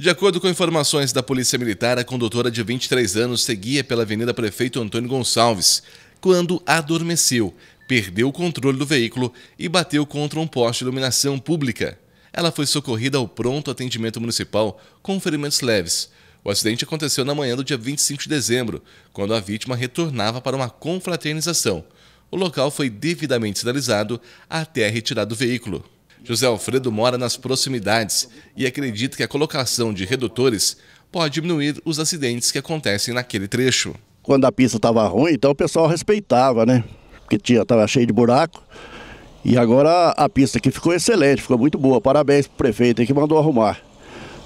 De acordo com informações da Polícia Militar, a condutora de 23 anos seguia pela Avenida Prefeito Antônio Gonçalves quando adormeceu, perdeu o controle do veículo e bateu contra um poste de iluminação pública. Ela foi socorrida ao pronto atendimento municipal com ferimentos leves. O acidente aconteceu na manhã do dia 25 de dezembro, quando a vítima retornava para uma confraternização. O local foi devidamente sinalizado até a retirada do veículo. José Alfredo mora nas proximidades e acredita que a colocação de redutores pode diminuir os acidentes que acontecem naquele trecho. Quando a pista estava ruim, então o pessoal respeitava, né? Porque tinha estava cheio de buraco. E agora a pista aqui ficou excelente, ficou muito boa. Parabéns o prefeito que mandou arrumar.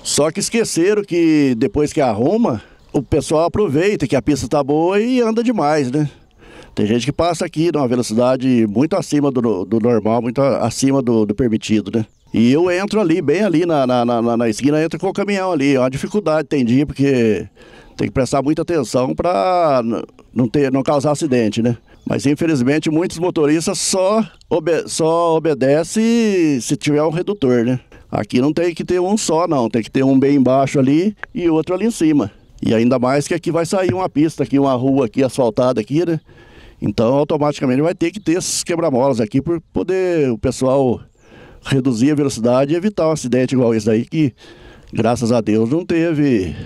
Só que esqueceram que depois que arruma, o pessoal aproveita que a pista está boa e anda demais, né? Tem gente que passa aqui numa velocidade muito acima do, do normal, muito acima do, do, permitido, né? E eu entro ali, bem ali na, na, na, na esquina, entro com o caminhão ali. É uma dificuldade, tem dia, porque tem que prestar muita atenção para não, ter, não causar acidente, né? Mas infelizmente muitos motoristas só, obe só obedecem se tiver um redutor, né? Aqui não tem que ter um só, não. Tem que ter um bem embaixo ali e outro ali em cima. E ainda mais que aqui vai sair uma pista aqui, uma rua aqui asfaltada aqui, né? Então, automaticamente vai ter que ter esses quebra-molas aqui para poder o pessoal reduzir a velocidade e evitar um acidente igual esse aí que, graças a Deus, não teve,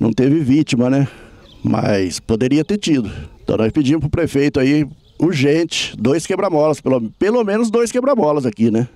não teve vítima, né? Mas poderia ter tido. Então, nós pedimos para o prefeito aí, urgente, dois quebra-molas, pelo, pelo menos dois quebra-molas aqui, né?